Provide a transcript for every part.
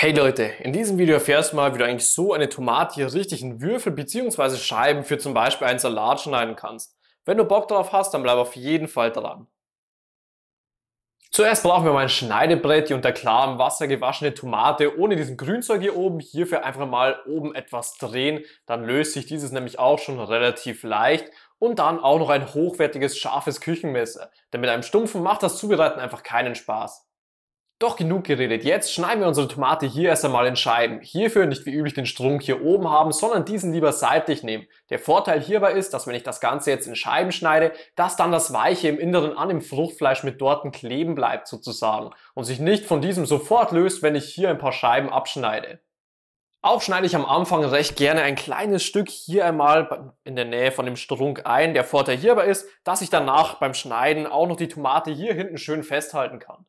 Hey Leute, in diesem Video erfährst du mal, wie du eigentlich so eine Tomate hier richtig in Würfel bzw. Scheiben für zum Beispiel einen Salat schneiden kannst. Wenn du Bock drauf hast, dann bleib auf jeden Fall dran. Zuerst brauchen wir mal ein Schneidebrett, die unter klarem Wasser gewaschene Tomate ohne diesen Grünzeug hier oben. Hierfür einfach mal oben etwas drehen, dann löst sich dieses nämlich auch schon relativ leicht. Und dann auch noch ein hochwertiges, scharfes Küchenmesser. Denn mit einem stumpfen macht das Zubereiten einfach keinen Spaß. Doch genug geredet. Jetzt schneiden wir unsere Tomate hier erst einmal in Scheiben. Hierfür nicht wie üblich den Strunk hier oben haben, sondern diesen lieber seitlich nehmen. Der Vorteil hierbei ist, dass wenn ich das Ganze jetzt in Scheiben schneide, dass dann das Weiche im Inneren an dem Fruchtfleisch mit Dorten kleben bleibt sozusagen und sich nicht von diesem sofort löst, wenn ich hier ein paar Scheiben abschneide. Auch schneide ich am Anfang recht gerne ein kleines Stück hier einmal in der Nähe von dem Strunk ein. Der Vorteil hierbei ist, dass ich danach beim Schneiden auch noch die Tomate hier hinten schön festhalten kann.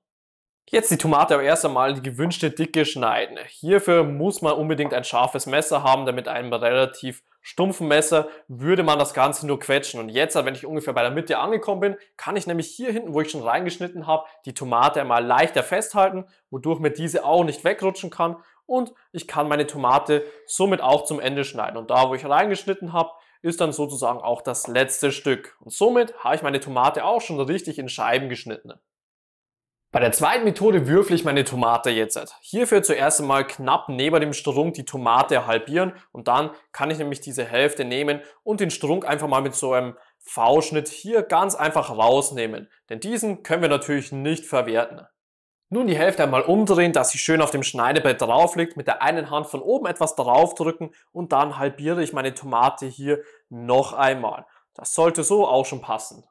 Jetzt die Tomate aber erst einmal die gewünschte Dicke schneiden. Hierfür muss man unbedingt ein scharfes Messer haben, damit einem relativ stumpfen Messer würde man das Ganze nur quetschen. Und jetzt, wenn ich ungefähr bei der Mitte angekommen bin, kann ich nämlich hier hinten, wo ich schon reingeschnitten habe, die Tomate einmal leichter festhalten, wodurch mir diese auch nicht wegrutschen kann. Und ich kann meine Tomate somit auch zum Ende schneiden. Und da, wo ich reingeschnitten habe, ist dann sozusagen auch das letzte Stück. Und somit habe ich meine Tomate auch schon richtig in Scheiben geschnitten. Bei der zweiten Methode würfle ich meine Tomate jetzt. Hierfür zuerst einmal knapp neben dem Strunk die Tomate halbieren und dann kann ich nämlich diese Hälfte nehmen und den Strunk einfach mal mit so einem V-Schnitt hier ganz einfach rausnehmen, denn diesen können wir natürlich nicht verwerten. Nun die Hälfte einmal umdrehen, dass sie schön auf dem Schneidebrett drauf liegt, mit der einen Hand von oben etwas draufdrücken und dann halbiere ich meine Tomate hier noch einmal. Das sollte so auch schon passen.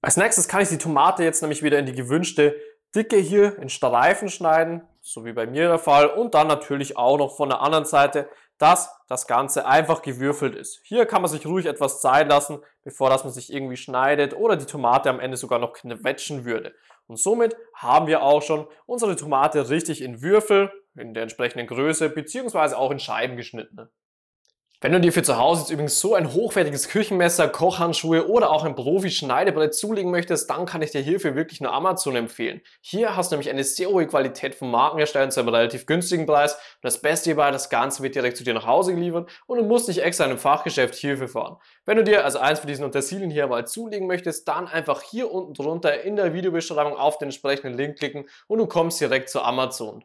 Als nächstes kann ich die Tomate jetzt nämlich wieder in die gewünschte dicke hier in Streifen schneiden, so wie bei mir der Fall. Und dann natürlich auch noch von der anderen Seite, dass das Ganze einfach gewürfelt ist. Hier kann man sich ruhig etwas Zeit lassen, bevor dass man sich irgendwie schneidet oder die Tomate am Ende sogar noch quetschen würde. Und somit haben wir auch schon unsere Tomate richtig in Würfel, in der entsprechenden Größe, beziehungsweise auch in Scheiben geschnitten. Wenn du dir für zu Hause jetzt übrigens so ein hochwertiges Küchenmesser, Kochhandschuhe oder auch ein Profi-Schneidebrett zulegen möchtest, dann kann ich dir hierfür wirklich nur Amazon empfehlen. Hier hast du nämlich eine sehr hohe Qualität von Markenherstellern zu einem relativ günstigen Preis und das Beste hierbei, das Ganze wird direkt zu dir nach Hause geliefert und du musst nicht extra in einem Fachgeschäft hierfür fahren. Wenn du dir also eins von diesen Untersilien hier mal zulegen möchtest, dann einfach hier unten drunter in der Videobeschreibung auf den entsprechenden Link klicken und du kommst direkt zu Amazon.